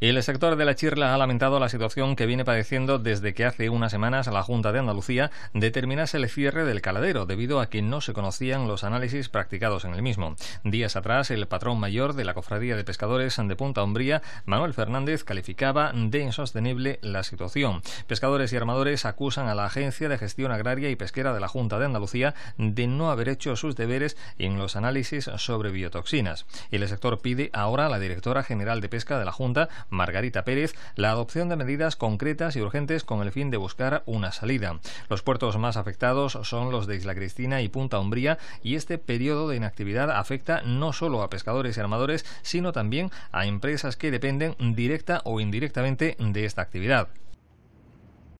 El sector de la chirla ha lamentado la situación que viene padeciendo desde que hace unas semanas la Junta de Andalucía determinase el cierre del caladero debido a que no se conocían los análisis practicados en el mismo. Días atrás, el patrón mayor de la Cofradía de Pescadores de Punta Umbría, Manuel Fernández, calificaba de insostenible la situación. Pescadores y armadores acusan a la Agencia de Gestión Agraria y Pesquera de la Junta de Andalucía de no haber hecho sus deberes en los análisis sobre biotoxinas. El sector pide ahora a la directora general de pesca de la Junta Margarita Pérez, la adopción de medidas concretas y urgentes con el fin de buscar una salida. Los puertos más afectados son los de Isla Cristina y Punta Umbría y este periodo de inactividad afecta no solo a pescadores y armadores, sino también a empresas que dependen directa o indirectamente de esta actividad.